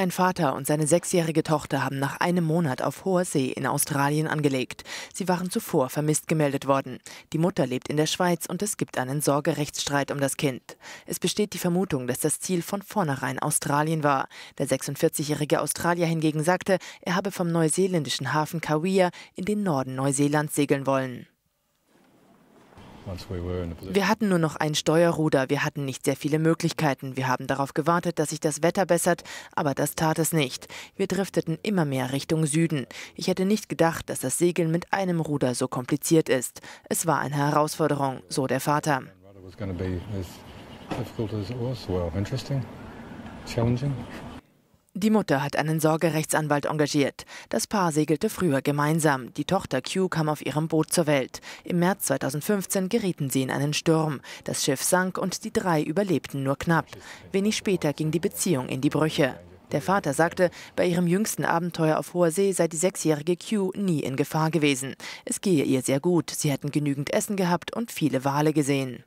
Ein Vater und seine sechsjährige Tochter haben nach einem Monat auf hoher See in Australien angelegt. Sie waren zuvor vermisst gemeldet worden. Die Mutter lebt in der Schweiz und es gibt einen Sorgerechtsstreit um das Kind. Es besteht die Vermutung, dass das Ziel von vornherein Australien war. Der 46-jährige Australier hingegen sagte, er habe vom neuseeländischen Hafen Kauia in den Norden Neuseelands segeln wollen. Wir hatten nur noch ein Steuerruder, wir hatten nicht sehr viele Möglichkeiten. Wir haben darauf gewartet, dass sich das Wetter bessert, aber das tat es nicht. Wir drifteten immer mehr Richtung Süden. Ich hätte nicht gedacht, dass das Segeln mit einem Ruder so kompliziert ist. Es war eine Herausforderung, so der Vater. challenging. Die Mutter hat einen Sorgerechtsanwalt engagiert. Das Paar segelte früher gemeinsam. Die Tochter Q kam auf ihrem Boot zur Welt. Im März 2015 gerieten sie in einen Sturm. Das Schiff sank und die drei überlebten nur knapp. Wenig später ging die Beziehung in die Brüche. Der Vater sagte, bei ihrem jüngsten Abenteuer auf hoher See sei die sechsjährige Q nie in Gefahr gewesen. Es gehe ihr sehr gut, sie hätten genügend Essen gehabt und viele Wale gesehen.